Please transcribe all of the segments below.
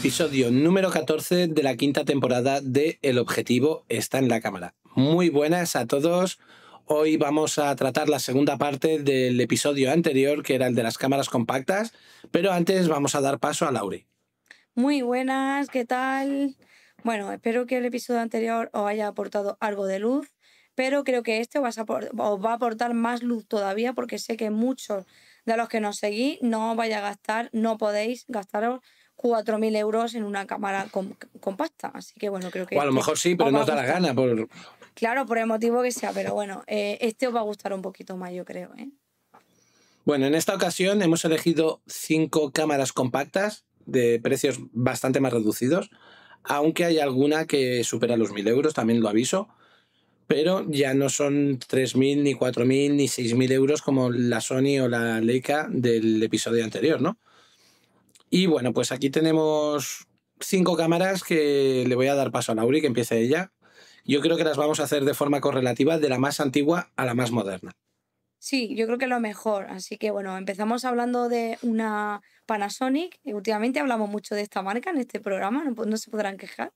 episodio número 14 de la quinta temporada de El objetivo está en la cámara. Muy buenas a todos. Hoy vamos a tratar la segunda parte del episodio anterior, que era el de las cámaras compactas, pero antes vamos a dar paso a Lauri. Muy buenas, ¿qué tal? Bueno, espero que el episodio anterior os haya aportado algo de luz, pero creo que este os va a aportar más luz todavía porque sé que muchos de los que nos seguís no vaya a gastar, no podéis gastaros 4.000 euros en una cámara compacta. Así que bueno, creo que... a lo mejor sí, pero no da la gana. Por... Claro, por el motivo que sea, pero bueno, eh, este os va a gustar un poquito más, yo creo. ¿eh? Bueno, en esta ocasión hemos elegido cinco cámaras compactas de precios bastante más reducidos, aunque hay alguna que supera los 1.000 euros, también lo aviso, pero ya no son 3.000, ni 4.000, ni 6.000 euros como la Sony o la Leica del episodio anterior, ¿no? Y bueno, pues aquí tenemos cinco cámaras que le voy a dar paso a Nauri, que empiece ella. Yo creo que las vamos a hacer de forma correlativa de la más antigua a la más moderna. Sí, yo creo que lo mejor. Así que bueno, empezamos hablando de una Panasonic. Últimamente hablamos mucho de esta marca en este programa, no, se podrán quejar.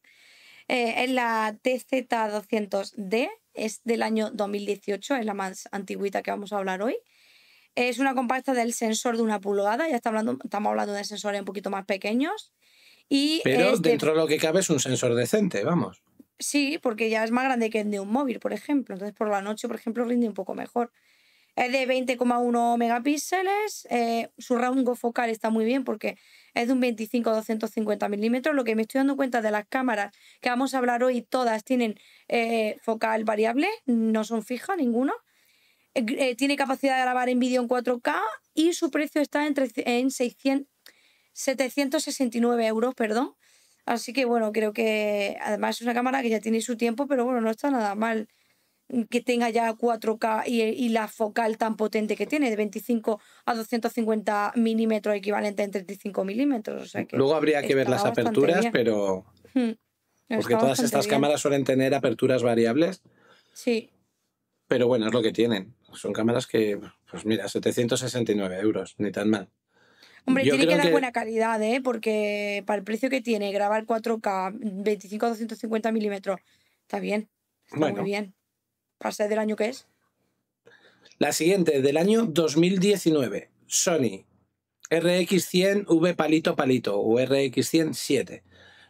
Eh, es la TZ200D, es del año 2018, es la más antigüita que vamos a hablar hoy. Es una compacta del sensor de una pulgada, ya está hablando, estamos hablando de sensores un poquito más pequeños. Pero dentro de... lo que cabe es un sensor decente, vamos. Sí, porque ya es más grande que el de un móvil, por ejemplo. Entonces, por la noche, por ejemplo, rinde un poco mejor. Es de 20,1 megapíxeles. Eh, su rango focal está muy bien porque es de un 25 a 250 milímetros. Lo que me estoy dando cuenta de las cámaras que vamos a hablar hoy, todas tienen eh, focal variable, no son fijas ninguno. Eh, eh, tiene capacidad de grabar en vídeo en 4K y su precio está entre, en 769 euros, perdón. Así que bueno, creo que además es una cámara que ya tiene su tiempo, pero bueno, no está nada mal que tenga ya 4K y, la focal tan potente que tiene, de 25 a 250 milímetros, equivalente en 35 milímetros. Luego habría que ver las aperturas, pero... Hmm, porque todas estas cámaras suelen tener aperturas variables. Sí. Pero bueno, es lo que tienen son cámaras que, pues mira, 769 euros, ni tan mal. Hombre, tiene que dar buena calidad, ¿eh? Porque para el precio que tiene, grabar 4K, 25 250 milímetros, está bien. Está muy bien. Para del año que es. La siguiente, del año 2019. Sony RX100 V palito palito o RX100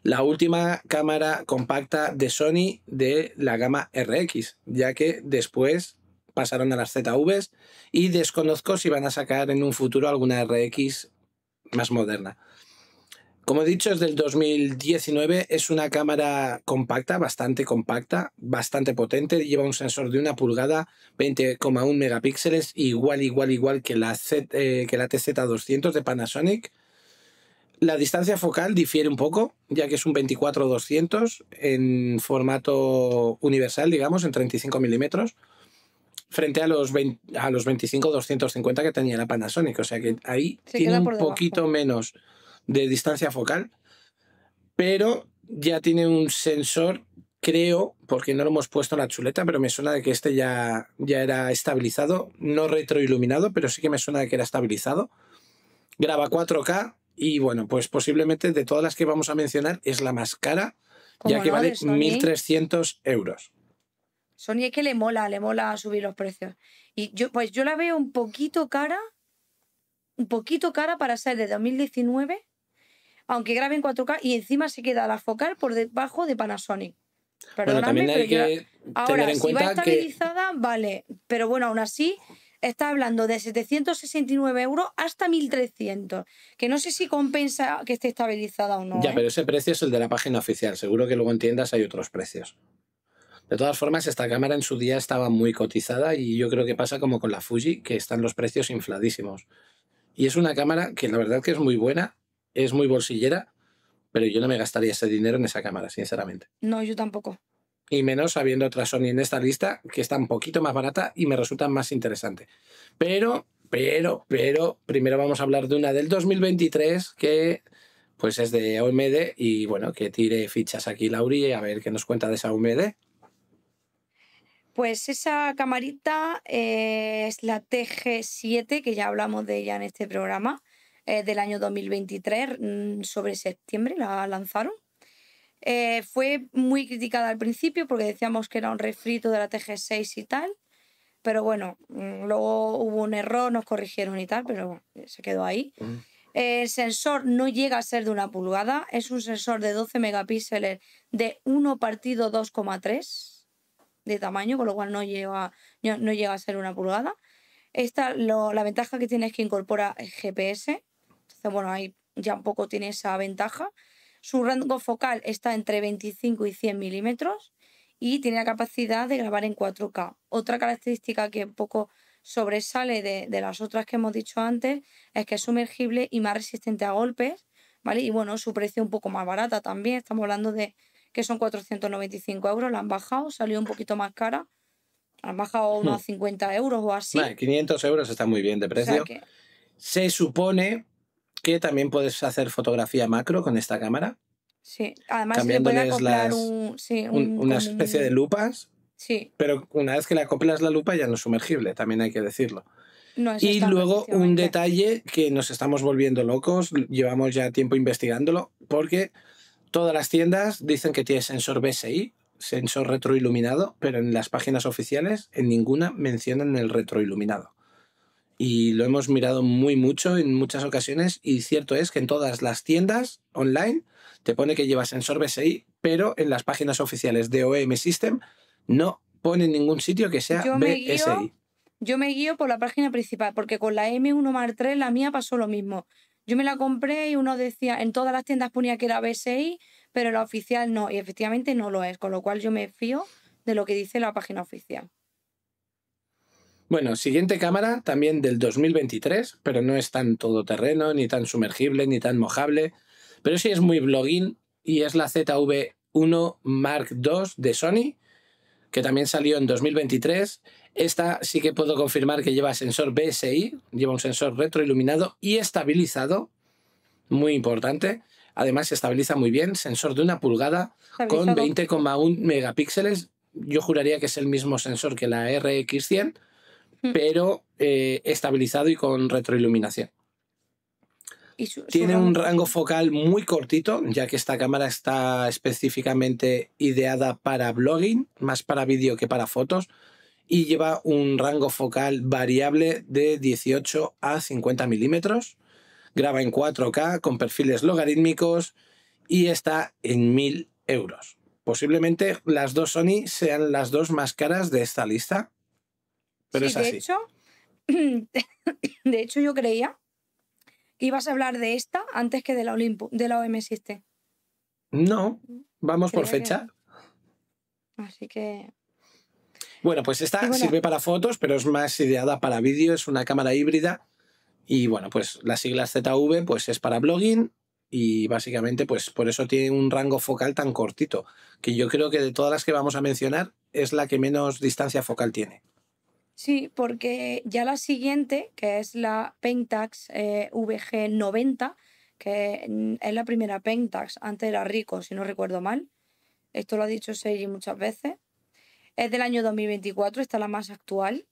La última cámara compacta de Sony de la gama RX, ya que después pasaron a las ZVs y desconozco si van a sacar en un futuro alguna RX más moderna. Como he dicho, es del 2019, es una cámara compacta, bastante compacta, bastante potente, lleva un sensor de una pulgada, 20,1 megapíxeles, igual, igual, igual que la, eh, que la TZ200 de Panasonic. La distancia focal difiere un poco, ya que es un 24-200 en formato universal, digamos, en 35 milímetros frente a los, a los 25 250 que tenía la Panasonic. O sea que ahí tiene un poquito menos de distancia focal, pero ya tiene un sensor, creo, porque no lo hemos puesto en la chuleta, pero me suena de que este ya, ya era estabilizado, no retroiluminado, pero sí que me suena de que era estabilizado. Graba 4K y bueno, pues posiblemente de todas las que vamos a mencionar es la más cara, ya que vale 1.300 euros. Sony es que le mola, le mola subir los precios. Y yo, pues yo la veo un poquito cara, un poquito cara para ser de 2019, aunque grabe en 4K y encima se queda la focal por debajo de Panasonic. Perdóname, pero Ahora, si va estabilizada, vale, pero bueno, aún así está hablando de 769 euros hasta 1300, que no sé si compensa que esté estabilizada o no. Ya, ¿eh? pero ese precio es el de la página oficial, seguro que luego entiendas hay otros precios. De todas formas, esta cámara en su día estaba muy cotizada y yo creo que pasa como con la Fuji, que están los precios infladísimos. Y es una cámara que la verdad que es muy buena, es muy bolsillera, pero yo no me gastaría ese dinero en esa cámara, sinceramente. No, yo tampoco. Y menos habiendo otra Sony en esta lista que está un poquito más barata y me resulta más interesante. Pero, pero, pero, primero vamos a hablar de una del 2023 que pues es de AMD y bueno, que tire fichas aquí laurie a ver qué nos cuenta de esa OMD. Pues esa camarita eh, es la TG7, que ya hablamos de ella en este programa, eh, del año 2023, mm, sobre septiembre la lanzaron. Eh, fue muy criticada al principio porque decíamos que era un refrito de la TG6 y tal, pero bueno, mm, luego hubo un error, nos corrigieron y tal, pero bueno, se quedó ahí. El sensor no llega a ser de una pulgada, es un sensor de 12 megapíxeles de 1 partido 2,3 de tamaño, con lo cual no llega, no llega a ser una pulgada. Esta, la ventaja que tiene es que incorpora GPS. Entonces, bueno, ahí ya un poco tiene esa ventaja. Su rango focal está entre 25 y 100 milímetros y tiene la capacidad de grabar en 4K. Otra característica que un poco sobresale de, de, las otras que hemos dicho antes es que es sumergible y más resistente a golpes, ¿vale? Y bueno, su precio un poco más barata también. Estamos hablando de que son 495 euros, la han bajado, salió un poquito más cara, han bajado hmm. unos 50 euros o así. Vale, 500 euros está muy bien de precio. Se supone que también puedes hacer fotografía macro con esta cámara. Sí, además cambiándoles las, un, una especie de lupas. Sí. Pero una vez que la acoplas la lupa ya no es sumergible, también hay que decirlo. y luego un detalle que nos estamos volviendo locos, llevamos ya tiempo investigándolo, porque todas las tiendas dicen que tiene sensor BSI, sensor retroiluminado, pero en las páginas oficiales en ninguna mencionan el retroiluminado. Y lo hemos mirado muy mucho en muchas ocasiones y cierto es que en todas las tiendas online te pone que lleva sensor BSI, pero en las páginas oficiales de OEM System no pone ningún sitio que sea BSI. yo me guío por la página principal, porque con la M1 Mark 3 la mía pasó lo mismo. Yo me la compré y uno decía, en todas las tiendas ponía que era BSI, pero la oficial no, y efectivamente no lo es, con lo cual yo me fío de lo que dice la página oficial. Bueno, siguiente cámara, también del 2023, pero no es tan todoterreno, ni tan sumergible, ni tan mojable, pero sí es muy blogging y es la ZV1 Mark II de Sony, que también salió en 2023. Esta sí que puedo confirmar que lleva sensor BSI, lleva un sensor retroiluminado y estabilizado, muy importante. Además, se estabiliza muy bien, sensor de una pulgada con 20,1 megapíxeles. Yo juraría que es el mismo sensor que la RX100, hmm. pero eh, estabilizado y con retroiluminación tiene un rango focal muy cortito, ya que esta cámara está específicamente ideada para blogging, más para vídeo que para fotos, y lleva un rango focal variable de 18 a 50 milímetros. Graba en 4K con perfiles logarítmicos y está en 1000 euros. Posiblemente las dos Sony sean las dos más caras de esta lista. Pero es así. de hecho, yo creía ibas a hablar de esta antes que de la Olympus, de la OM este? No, vamos por fecha. Así que. Bueno, pues esta sirve para fotos, pero es más ideada para vídeo, es una cámara híbrida. Y bueno, pues las siglas ZV pues es para blogging y básicamente pues por eso tiene un rango focal tan cortito, que yo creo que de todas las que vamos a mencionar es la que menos distancia focal tiene. Sí, porque ya la siguiente, que es la Pentax eh, VG90, que mm, es la primera Pentax, antes era Rico, si no recuerdo mal. Esto lo ha dicho Sergi muchas veces. Es del año 2024, está la más actual.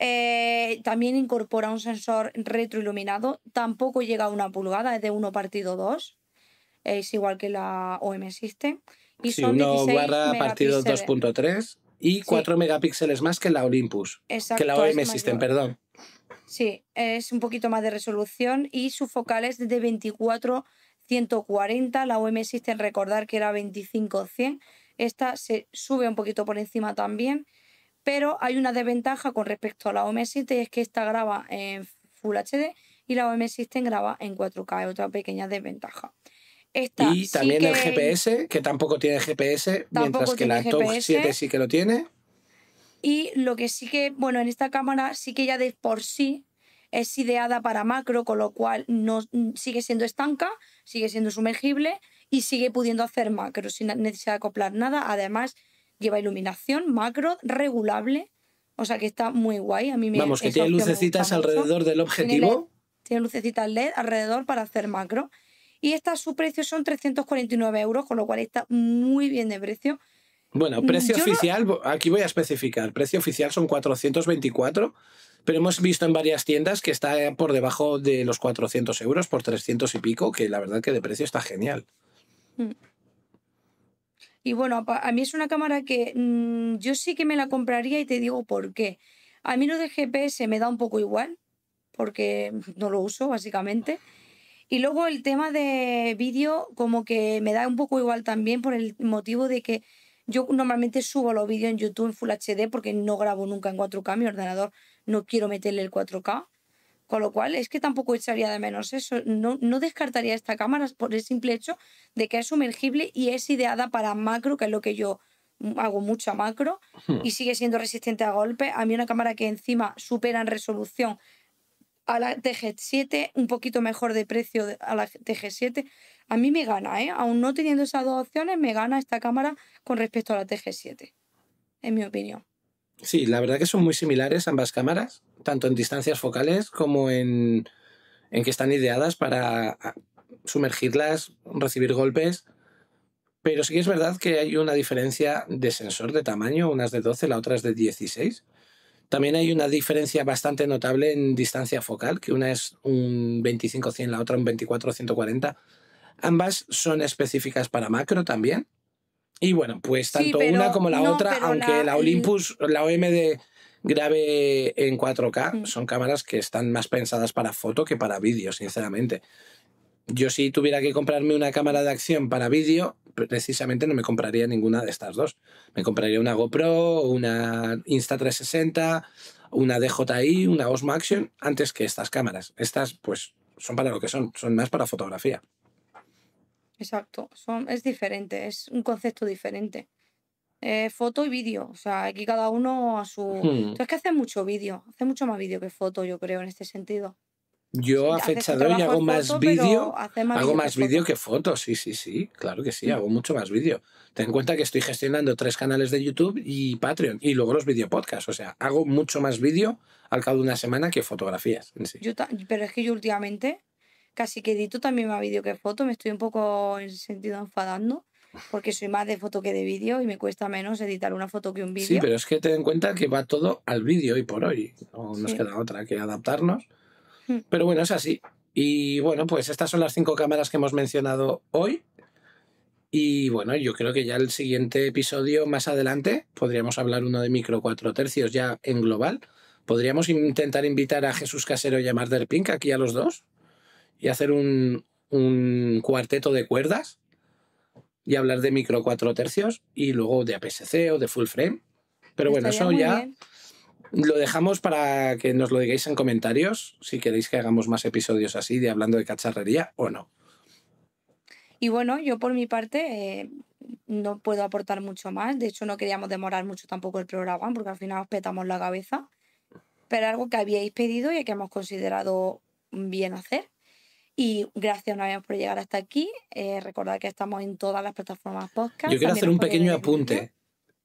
Eh, también incorpora un sensor retroiluminado, tampoco llega a una pulgada, es de 1 partido 2. Es igual que la OM System. Y son 1 2.3 y 4 megapíxeles más que la Olympus, que la OM System, perdón. Sí, es un poquito más de resolución y su focal es de 24 140, la OM System recordar que era 25 100. Esta se sube un poquito por encima también, pero hay una desventaja con respecto a la OM System y es que esta graba en Full HD y la OM System graba en 4K, otra pequeña desventaja y también el GPS, que tampoco tiene GPS, mientras que la TOG 7 sí que lo tiene. Y lo que sí que, bueno, en esta cámara sí que ya de por sí es ideada para macro, con lo cual no, mm, sigue siendo estanca, sigue siendo sumergible y sigue pudiendo hacer macro sin necesidad de acoplar nada. Además, lleva iluminación macro regulable, o sea que está muy guay. A mí me Vamos, que tiene lucecitas alrededor del objetivo. Tiene, tiene lucecitas LED alrededor para hacer macro. Y esta, su precio son 349 euros, con lo cual está muy bien de precio. Bueno, mm, precio oficial, aquí voy a especificar, precio oficial son 424, pero hemos visto en varias tiendas que está eh, por debajo de los 400 euros, por 300 y pico, que la verdad que de precio está genial. Mm. Y bueno, a mí es una cámara que mm, yo sí que me la compraría y te digo por qué. A mí lo de GPS me da un poco igual, porque no lo uso básicamente. Y luego el tema de vídeo como que me da un poco igual también por el motivo de que yo normalmente subo los vídeos en YouTube en Full HD porque no grabo nunca en 4K, mi ordenador no quiero meterle el 4K. Con lo cual es que tampoco echaría de menos eso. No, descartaría esta cámara por el simple hecho de que es sumergible y es ideada para macro, que es lo que yo hago mucha macro, hmm. y sigue siendo resistente a golpe. A mí una cámara que encima supera en resolución a la TG7, un poquito mejor de precio a la TG7. A mí me gana, ¿eh? Aún no teniendo esas dos opciones, me gana esta cámara con respecto a la TG7, en mi opinión. Sí, la verdad que son muy similares ambas cámaras, tanto en distancias focales como en, en que están ideadas para ah, sumergirlas, recibir golpes. Pero sí que es verdad que hay una diferencia de sensor de tamaño, unas de 12, la otra es de 16. También hay una diferencia bastante notable en distancia focal, que una es un 25-100, la otra un 24-140. Ambas son específicas para macro también. Y bueno, pues tanto una como la otra, aunque la, Olympus, la OMD grave en 4K, mm. son cámaras que están más pensadas para foto que para vídeo, sinceramente. Yo si tuviera que comprarme una cámara de acción para vídeo, precisamente no me compraría ninguna de estas dos. Me compraría una GoPro, una Insta360, una DJI, una Osmo Action, antes que estas cámaras. Estas, pues, son para lo que son, son más para fotografía. Exacto, son, es diferente, es un concepto diferente. Eh, foto y vídeo, o sea, aquí cada uno a su... Hmm. es que hace mucho vídeo, hace mucho más vídeo que foto, yo creo, en este sentido. Yo a fecha de hoy hago más vídeo, hago más vídeo que fotos, sí, sí, sí, claro que sí, mm. hago mucho más vídeo. Ten en cuenta que estoy gestionando tres canales de YouTube y Patreon y luego los videopodcasts, o sea, hago mucho más vídeo al cabo de una semana que fotografías pero es que yo últimamente casi que edito también más vídeo que foto, me estoy un poco en sentido enfadando porque soy más de foto que de vídeo y me cuesta menos editar una foto que un vídeo. Sí, pero es que ten en cuenta que va todo al vídeo y por hoy, no nos queda otra que adaptarnos Mm. Pero bueno, es así. Y bueno, pues estas son las cinco cámaras que hemos mencionado hoy. Y bueno, yo creo que ya el siguiente episodio, más adelante, podríamos hablar uno de micro cuatro tercios ya en global. Podríamos intentar invitar a Jesús Casero y a Marder Pink aquí a los dos y hacer un, un cuarteto de cuerdas y hablar de micro cuatro tercios y luego de APS-C o de full frame. Pero bueno, eso ya lo dejamos para que nos lo digáis en comentarios si queréis que hagamos más episodios así de hablando de cacharrería o no. Y bueno, yo por mi parte eh, no puedo aportar mucho más. De hecho, no queríamos demorar mucho tampoco el programa porque al final os petamos la cabeza. Pero algo que habíais pedido y que hemos considerado bien hacer. Y gracias una vez por llegar hasta aquí. Eh, recordad que estamos en todas las plataformas podcast. Yo quiero hacer un pequeño apunte.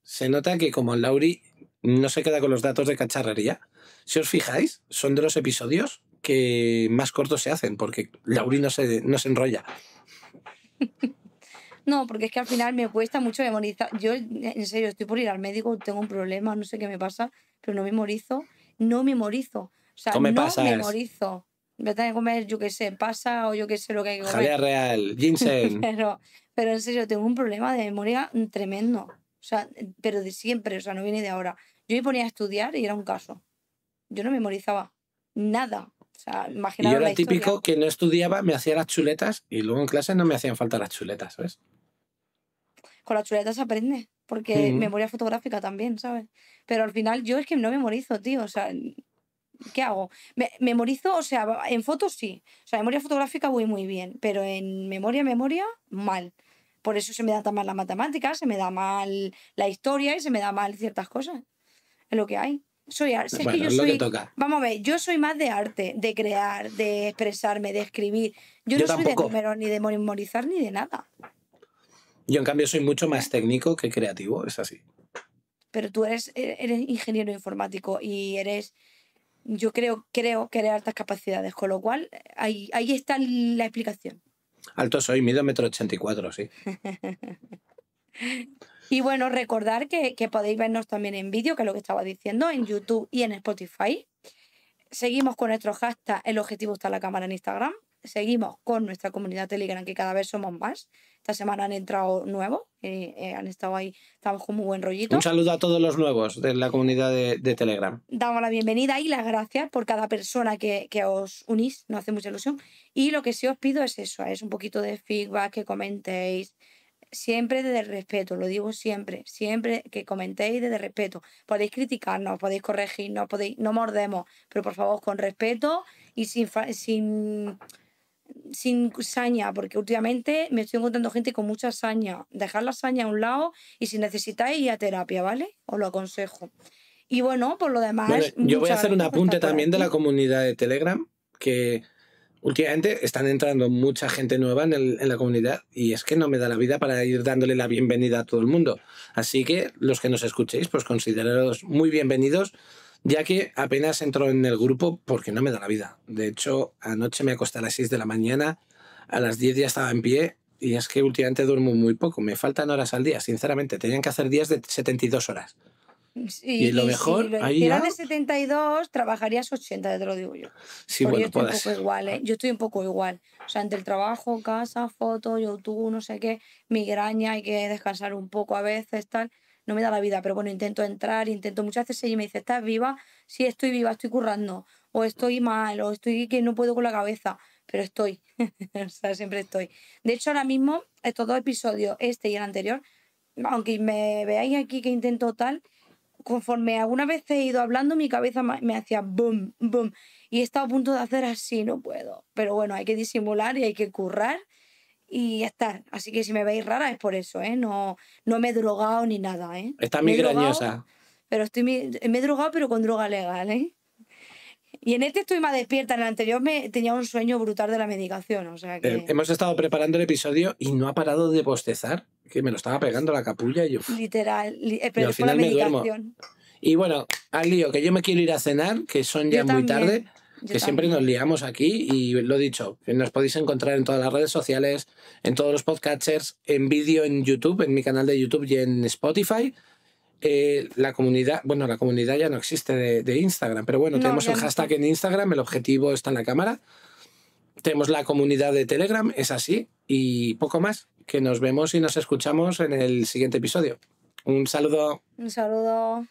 Se nota que como Lauri no se queda con los datos de cacharrería. Si os fijáis, son de los episodios que más cortos se hacen, porque Lauri no se, no se enrolla. No, porque es que al final me cuesta mucho memorizar. Yo, en serio, estoy por ir al médico, tengo un problema, no sé qué me pasa, pero no memorizo. No memorizo. O sea, no memorizo. Me tengo que comer, yo qué sé, pasa o yo qué sé lo que hay que comer. Jalea real, ginseng. pero, en serio, tengo un problema de memoria tremendo. O sea, pero de siempre, o sea, no viene de ahora. Yo me ponía a estudiar y era un caso. Yo no memorizaba nada. O sea, y yo era típico que no estudiaba, me hacía las chuletas y luego en clase no me hacían falta las chuletas, ¿sabes? Con las chuletas aprende, porque memoria fotográfica también, ¿sabes? Pero al final yo es que no memorizo, tío, o sea, ¿qué hago? memorizo, o sea, en fotos sí, o sea, memoria fotográfica voy muy bien, pero en memoria, memoria, mal. Por eso se me da tan mal la matemática, se me da mal la historia y se me da mal ciertas cosas lo que hay. Soy arte. que yo soy, Vamos a ver, yo soy más de arte, de crear, de expresarme, de escribir. Yo, no soy de números, ni de memorizar, ni de nada. Yo, en cambio, soy mucho más técnico que creativo, es así. Pero tú eres, e-, ingeniero informático y eres yo creo, creo que eres altas capacidades, con lo cual ahí, ahí está la explicación. Alto soy, mido metro ochenta y sí. Y bueno, recordar que, podéis vernos también en vídeo, que es lo que estaba diciendo, en YouTube y en Spotify. Seguimos con nuestro hashtag El Objetivo está la cámara en Instagram. Seguimos con nuestra comunidad Telegram, que cada vez somos más. Esta semana han entrado nuevos, eh, eh, han estado ahí, estamos con muy buen rollito. Un saludo a todos los nuevos de la comunidad de, Telegram. Damos la bienvenida y las gracias por cada persona que, que, os unís, nos hace mucha ilusión. Y lo que sí os pido es eso, es un poquito de feedback, que comentéis, siempre desde el respeto, lo digo siempre, siempre que comentéis desde el respeto. Podéis criticarnos, podéis corregirnos, podéis, no mordemos, pero por favor con respeto y sin, sin, sin saña, porque últimamente me estoy encontrando gente con mucha saña. Dejar la saña a un lado y si necesitáis ir a terapia, ¿vale? Os lo aconsejo. Y bueno, por lo demás... yo voy a hacer un apunte también de la comunidad de Telegram, que últimamente están entrando mucha gente nueva en, la comunidad y es que no me da la vida para ir dándole la bienvenida a todo el mundo. Así que los que nos escuchéis, pues consideraros muy bienvenidos, ya que apenas entro en el grupo porque no me da la vida. De hecho, anoche me acosté a las 6 de la mañana, a las 10 ya estaba en pie y es que últimamente duermo muy poco, me faltan horas al día, sinceramente, tenían que hacer días de 72 horas. Y, lo mejor, si ahí de 72, trabajarías 80, te lo digo yo. yo estoy un poco igual, ¿eh? ah. Yo estoy un poco igual. O sea, entre el trabajo, casa, foto, YouTube, no sé qué, migraña, hay que descansar un poco a veces, tal. No me da la vida, pero bueno, intento entrar, intento. Muchas veces y me dice, ¿estás viva? Sí, estoy viva, estoy currando. O estoy mal, o estoy que no puedo con la cabeza. Pero estoy. o sea, siempre estoy. De hecho, ahora mismo, estos dos episodios, este y el anterior, aunque me veáis aquí que intento tal, conforme alguna vez he ido hablando, mi cabeza me hacía boom, boom. Y he estado a punto de hacer así, no puedo. Pero bueno, hay que disimular y hay que currar y estar. Así que si me veis rara es por eso, ¿eh? No, no me he drogado ni nada, ¿eh? Está migrañosa. Pero estoy, me he drogado, pero con droga legal, ¿eh? Y en este estoy más despierta. En el anterior me tenía un sueño brutal de la medicación. O sea que... Hemos estado preparando el episodio y no ha parado de bostezar que me lo estaba pegando la capulla y yo. Literal, eh, pero y al final Y bueno, al lío, que yo me quiero ir a cenar, que son ya muy tarde, que siempre nos liamos aquí y lo he dicho, nos podéis encontrar en todas las redes sociales, en todos los podcatchers, en vídeo en YouTube, en mi canal de YouTube y en Spotify. Eh, la comunidad, bueno, la comunidad ya no existe de, Instagram, pero bueno, tenemos el hashtag en Instagram, el objetivo está en la cámara. Tenemos la comunidad de Telegram, es así, y poco más, que nos vemos y nos escuchamos en el siguiente episodio. Un saludo. Un saludo.